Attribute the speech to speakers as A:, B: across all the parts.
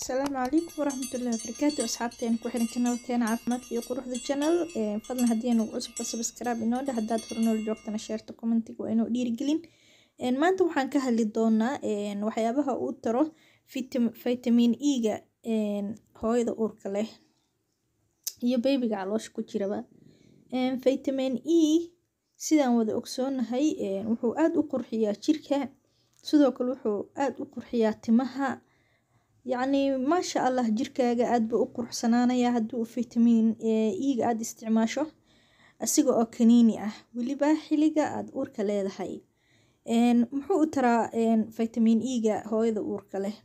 A: asalaamu calaykum waraxmatullahi wabarakaatu asxaabteena ku xiran janalkeena caafimaadka iyo quruxda janal fadlan haddii nagu cusubka sabskrib inoo haddaad hore joogtana sheerta commentiga waa inoo dhiirigelin maanta waxaan ka hadli doonaa waxyaabaha uu taro fitamiin e-ga hooyada uurka leh iyo beybiga caloosha ku jiraba fitamiin e sidaan wada ogsoonahay wuxuu aada u qurxiyaa jirka sidoo kale wuxuu aada u qurxiyaa timaha yacni maasha allah jirkaaga aada buu u quruxsanaanayaa hadduu vitamin iiga aada isticmaasho asiga oo kaniini ah weliba xiliga aada uurka leedahay muxuu u taraa fitamiin iiga hooyada uurka leh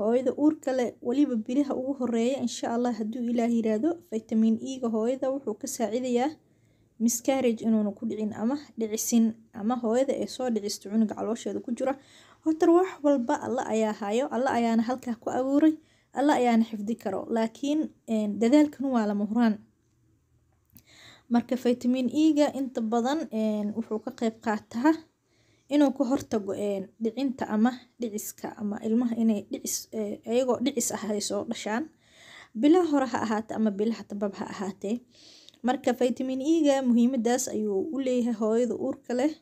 A: hooyada uurka leh weliba biliha ugu horeeya insha allah hadduu ilaah yiraahdo fitamiin iiga hooyada wuxuu ka saacidayaa miscarage inuuna ku dhicin ama dhicisin ama hooyada ee soo dhicisto cunuga caloosheeda ku jira horta wax walba alla ayaa hayo alla ayaana halkaa ku abuuray alla ayaana xifdi karo laakiin eh, dadaalkan waa lama huraan marka vitamin e-ga inta badan eh, wuxuu ka qeyb qaataa inuu ka hortago eh, dhicinta ama dhiciska ama ilmaha inay dhicis iyagoo dhicis ah soo dhashaan bilaha hore ha ahaatee ama bilaha dabab ha ahaatee marka vitamin ega muhiimadaas ayuu u leeyahay hooyada uurka leh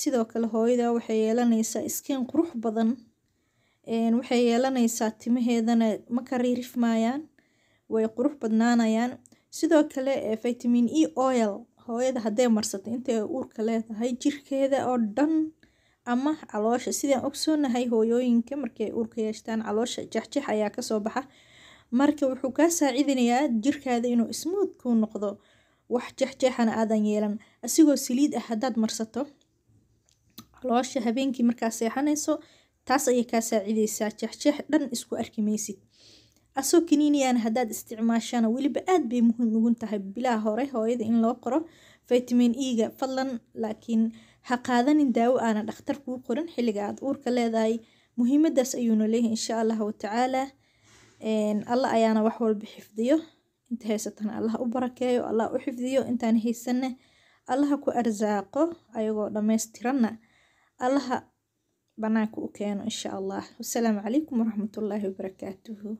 A: sidoo kale hooyada waxay yeelanaysaa iskiin qurux badan waxay yeelanaysaa timaheedana ma kariirifmayaan way qurux badnaanayaan sidoo kale eh, vitamin e oil hooyada haday marsato intay uurka leedahay jirkeeda oo dhan ama caloosha sidaan ogsoonahay hooyooyinka markay uurka yeeshtaan caloosha jexjex ayaa kasoo baxa marka wuxuu kaa saacidinayaa jirkaada inuu smooth kuu noqdo wax jeexjeexana aadan yeelan asigoo saliid ah haddaad marsato caloosha habeenkii markaa seexanayso taas ayay kaa saacideysaa jeexjeex dhan isku arki maysid asoo kaniiniyana haddaad isticmaashana weliba aad bay muhiim ugun tahay bilaa hore hooyada in loo qoro vitamin e-ga fadlan laakiin ha qaadanin daawo aana dhakhtar kuu qorin xilliga aad uurka leedahay muhiimadaas ayuuna leeyahay insha allahu tacaala alla ayaana wax walba xifdiyo inta haysatana allah u barakeeyo allah u xifdiyo intaan haysana allaha ku arsaaqo ayagoo dhammaystiranna allaha banaanka u keeno insha allah wasalaamu calaykum waraxmatullaahi wabarakaatuhu